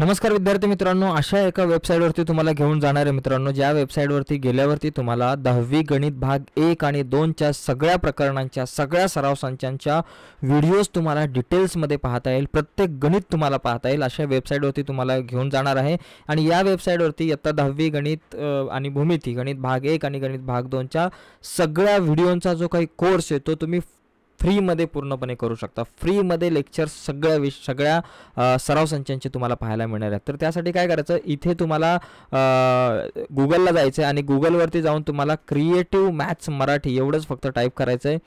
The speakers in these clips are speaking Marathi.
नमस्कार विद्यार्थी मित्रांनो अशा एका वेबसाईटवरती तुम्हाला घेऊन जाणार आहे मित्रांनो ज्या वेबसाईटवरती गेल्यावरती तुम्हाला दहावी गणित भाग एक आणि दोनच्या सगळ्या प्रकरणांच्या सगळ्या सराव संचांच्या व्हिडिओज तुम्हाला डिटेल्समध्ये पाहता येईल प्रत्येक गणित तुम्हाला पाहता येईल अशा वेबसाईटवरती तुम्हाला घेऊन जाणार आहे आणि या वेबसाईटवरती इयत्ता दहावी गणित आणि भूमिती गणित भाग एक आणि गणित भाग दोनच्या सगळ्या व्हिडिओंचा जो काही कोर्स आहे तो तुम्ही फ्रीमध्ये पूर्णपणे करू शकता फ्रीमध्ये लेक्चर सगळ्या विष सगळ्या सराव संचांचे तुम्हाला पाहायला मिळणार आहेत तर त्यासाठी काय करायचं इथे तुम्हाला गुगलला जायचं आहे आणि गुगलवरती जाऊन तुम्हाला क्रिएटिव्ह मॅथ्स मराठी एवढंच फक्त टाईप करायचं आहे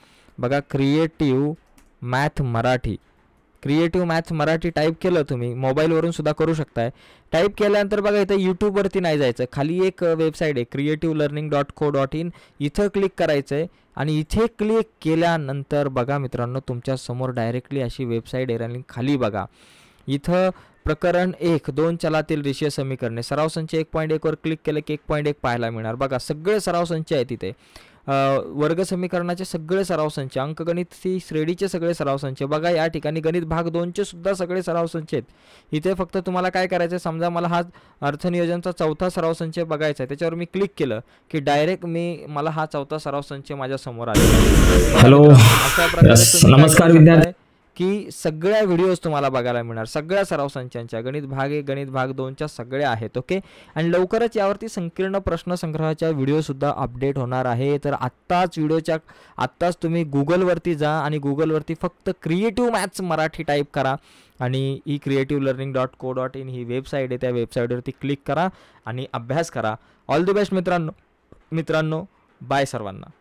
बघा creative math Marathi creative maths Marathi type केलं तुम्ही मोबाईलवरून सुद्धा करू शकताय टाईप केल्यानंतर बघा इथं यूट्यूबवरती नाही जायचं खाली एक वेबसाईट आहे creative learning dot co dot in इथं क्लिक करायचं आहे आणि इथे क्लिक केल्यानंतर बघा मित्रांनो तुमच्यासमोर डायरेक्टली अशी वेबसाईट आहे आणि खाली बघा इथं प्रकरण एक दोन चलातील रेषीय समीकरणे सराव संच एक पॉईंट एकवर क्लिक केलं की एक पॉईंट एक पाहायला मिळणार बघा सगळे सराव संच आहे तिथे वर्ग समीकरणाचे सगळे सराव संच अंकगणित सी श्रेणीचे सगळे सराव संच बघा या ठिकाणी गणित भाग चे सुद्धा सगळे सराव संच आहेत इथे फक्त तुम्हाला काय करायचं समजा मला हा अर्थनियोजनचा चौथा सराव संच बघायचा आहे त्याच्यावर मी क्लिक केलं की डायरेक्ट मी मला हा चौथा सराव संच माझ्या समोर आला हॅलो नमस्कार विद्यार्थी की सगळ्या व्हिडिओज तुम्हाला बघायला मिळणार सगळ्या सराव संचांच्या गणित भाग एक गणित भाग दोनच्या सगळ्या आहेत ओके आणि लवकरच यावरती संकीर्ण प्रश्न संग्रहाच्या व्हिडिओसुद्धा अपडेट होणार आहे तर आत्ताच व्हिडिओच्या आत्ताच तुम्ही गुगलवरती जा आणि गुगलवरती फक्त क्रिएटिव्ह मॅथ्स मराठी टाईप करा आणि e creative learning dot co dot in ही वेबसाईट आहे त्या वेबसाईटवरती क्लिक करा आणि अभ्यास करा ऑल द बेस्ट मित्रांनो मित्रांनो बाय सर्वांना